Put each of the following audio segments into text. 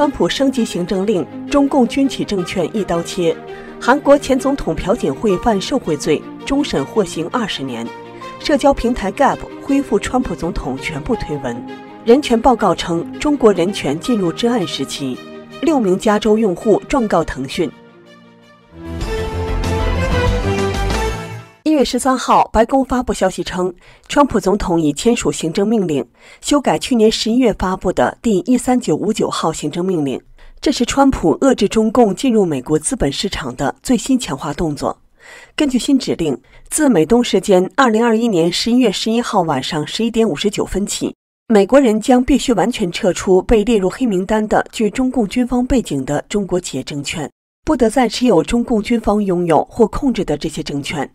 川普升级行政令，中共军企证券一刀切。韩国前总统朴槿惠犯受贿罪，终审获刑二十年。社交平台 Gap 恢复川普总统全部推文。人权报告称，中国人权进入至暗时期。六名加州用户状告腾讯。月十三号，白宫发布消息称，川普总统已签署行政命令，修改去年十一月发布的第一三九五九号行政命令。这是川普遏制中共进入美国资本市场的最新强化动作。根据新指令，自美东时间二零二一年十一月十一号晚上十一点五十九分起，美国人将必须完全撤出被列入黑名单的具中共军方背景的中国企业证券，不得再持有中共军方拥有或控制的这些证券。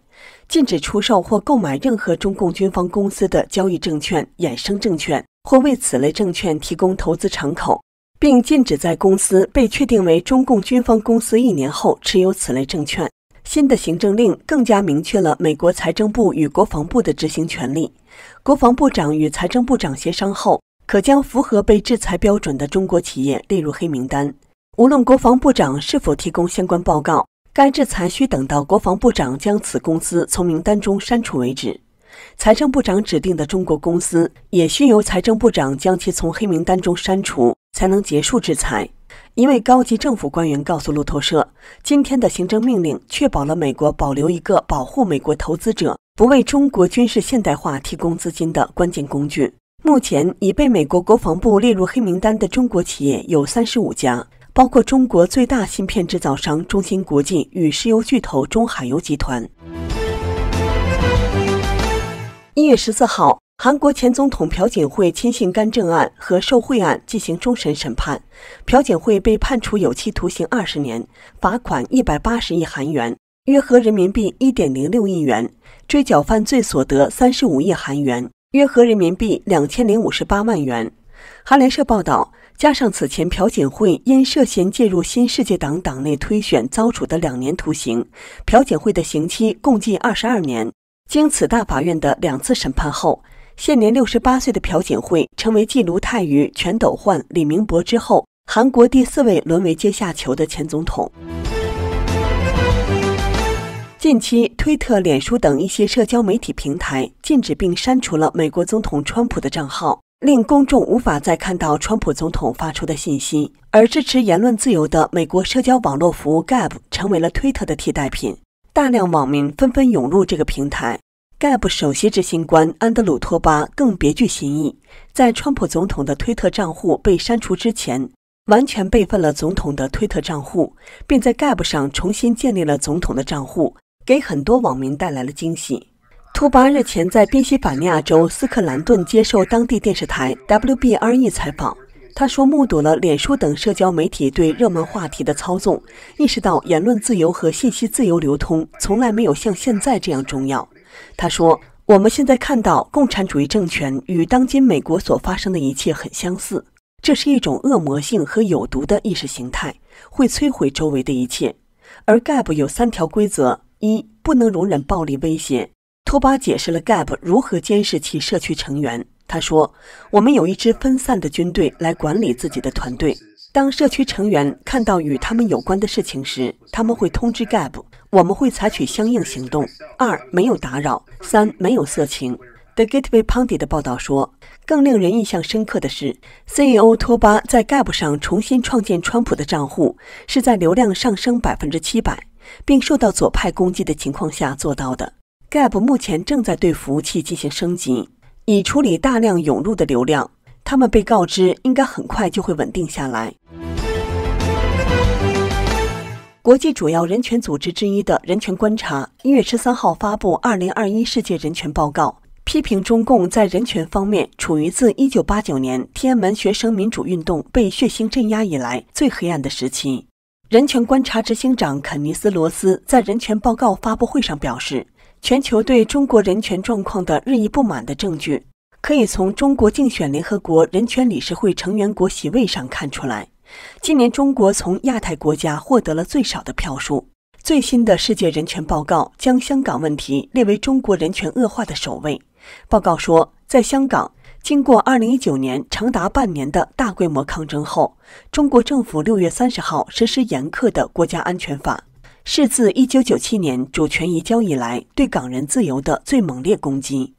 禁止出售或购买任何中共军方公司的交易证券、衍生证券，或为此类证券提供投资敞口，并禁止在公司被确定为中共军方公司一年后持有此类证券。新的行政令更加明确了美国财政部与国防部的执行权利。国防部长与财政部长协商后，可将符合被制裁标准的中国企业列入黑名单，无论国防部长是否提供相关报告。该制裁需等到国防部长将此公司从名单中删除为止，财政部长指定的中国公司也需由财政部长将其从黑名单中删除，才能结束制裁。一位高级政府官员告诉路透社，今天的行政命令确保了美国保留一个保护美国投资者不为中国军事现代化提供资金的关键工具。目前已被美国国防部列入黑名单的中国企业有三十五家。包括中国最大芯片制造商中芯国际与石油巨头中海油集团。一月十四号，韩国前总统朴槿惠亲信干政案和受贿案进行终审审判，朴槿惠被判处有期徒刑二十年，罚款一百八十亿韩元（约合人民币一点零六亿元），追缴犯罪所得三十五亿韩元（约合人民币两千零五十八万元）。韩联社报道，加上此前朴槿惠因涉嫌介入新世界党党内推选遭处的两年徒刑，朴槿惠的刑期共计二十二年。经此大法院的两次审判后，现年六十八岁的朴槿惠成为继卢泰愚、全斗焕、李明博之后，韩国第四位沦为阶下囚的前总统。近期，推特、脸书等一些社交媒体平台禁止并删除了美国总统川普的账号。令公众无法再看到川普总统发出的信息，而支持言论自由的美国社交网络服务 g a b 成为了推特的替代品。大量网民纷纷涌入这个平台。g a b 首席执行官安德鲁·托巴更别具新意，在川普总统的推特账户被删除之前，完全备份了总统的推特账户，并在 g a b 上重新建立了总统的账户，给很多网民带来了惊喜。图巴日前在宾夕法尼亚州斯克兰顿接受当地电视台 W B R E 采访，他说目睹了脸书等社交媒体对热门话题的操纵，意识到言论自由和信息自由流通从来没有像现在这样重要。他说：“我们现在看到共产主义政权与当今美国所发生的一切很相似，这是一种恶魔性和有毒的意识形态，会摧毁周围的一切。而 GAP 有三条规则：一、不能容忍暴力威胁。”托巴解释了 Gap 如何监视其社区成员。他说：“我们有一支分散的军队来管理自己的团队。当社区成员看到与他们有关的事情时，他们会通知 Gap，我们会采取相应行动。”二没有打扰，三没有色情。The Gateway Pundit 的报道说，更令人印象深刻的是，CEO 托巴在 Gap 上重新创建川普的账户，是在流量上升百分之七百，并受到左派攻击的情况下做到的。Gap 目前正在对服务器进行升级，以处理大量涌入的流量。他们被告知应该很快就会稳定下来。国际主要人权组织之一的人权观察一月十三号发布《二零二一世界人权报告》，批评中共在人权方面处于自一九八九年天安门学生民主运动被血腥镇压以来最黑暗的时期。人权观察执行长肯尼斯·罗斯在人权报告发布会上表示。全球对中国人权状况的日益不满的证据，可以从中国竞选联合国人权理事会成员国席位上看出来。今年，中国从亚太国家获得了最少的票数。最新的世界人权报告将香港问题列为中国人权恶化的首位。报告说，在香港，经过2019年长达半年的大规模抗争后，中国政府6月30号实施严苛的国家安全法。是自一九九七年主权移交以来对港人自由的最猛烈攻击。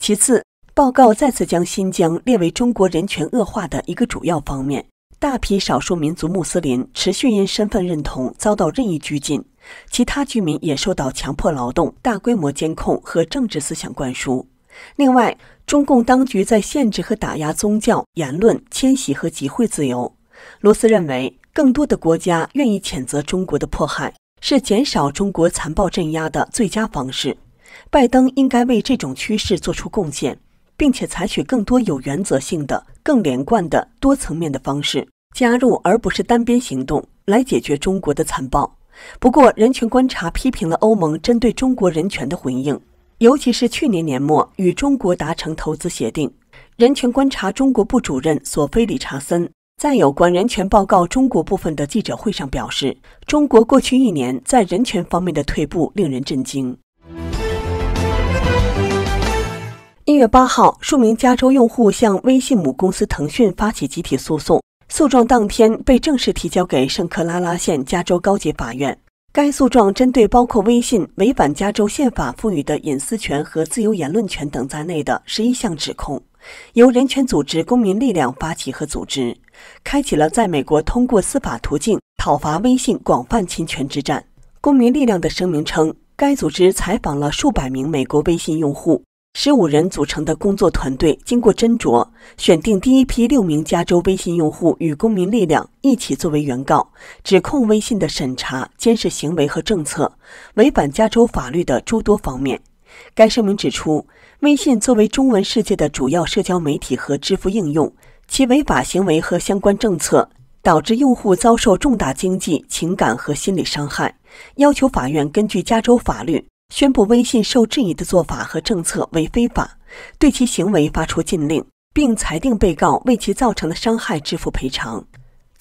其次，报告再次将新疆列为中国人权恶化的一个主要方面。大批少数民族穆斯林持续因身份认同遭到任意拘禁，其他居民也受到强迫劳动、大规模监控和政治思想灌输。另外，中共当局在限制和打压宗教言论、迁徙和集会自由。罗斯认为，更多的国家愿意谴责中国的迫害。是减少中国残暴镇压的最佳方式。拜登应该为这种趋势做出贡献，并且采取更多有原则性的、更连贯的、多层面的方式加入，而不是单边行动来解决中国的残暴。不过，人权观察批评了欧盟针对中国人权的回应，尤其是去年年末与中国达成投资协定。人权观察中国部主任索菲·理查森。在有关人权报告中国部分的记者会上表示，中国过去一年在人权方面的退步令人震惊。一月八号，数名加州用户向微信母公司腾讯发起集体诉讼，诉状当天被正式提交给圣克拉拉县加州高级法院。该诉状针对包括微信违反加州宪法赋予的隐私权和自由言论权等在内的十一项指控。由人权组织公民力量发起和组织，开启了在美国通过司法途径讨伐微信广泛侵权之战。公民力量的声明称，该组织采访了数百名美国微信用户，十五人组成的工作团队经过斟酌，选定第一批六名加州微信用户与公民力量一起作为原告，指控微信的审查、监视行为和政策违反加州法律的诸多方面。该声明指出，微信作为中文世界的主要社交媒体和支付应用，其违法行为和相关政策导致用户遭受重大经济、情感和心理伤害。要求法院根据加州法律，宣布微信受质疑的做法和政策为非法，对其行为发出禁令，并裁定被告为其造成的伤害支付赔偿。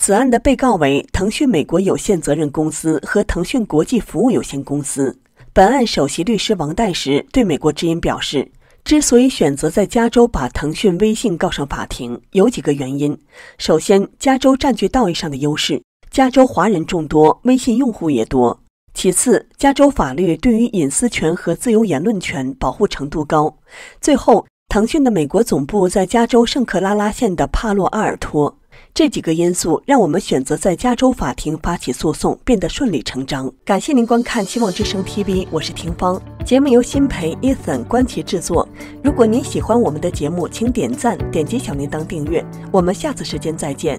此案的被告为腾讯美国有限责任公司和腾讯国际服务有限公司。本案首席律师王代时对美国之音表示，之所以选择在加州把腾讯微信告上法庭，有几个原因。首先，加州占据道义上的优势，加州华人众多，微信用户也多。其次，加州法律对于隐私权和自由言论权保护程度高。最后，腾讯的美国总部在加州圣克拉拉县的帕洛阿尔托。这几个因素让我们选择在加州法庭发起诉讼变得顺理成章。感谢您观看《希望之声 TV》，我是婷芳。节目由新培、伊森、关旗制作。如果您喜欢我们的节目，请点赞、点击小铃铛、订阅。我们下次时间再见。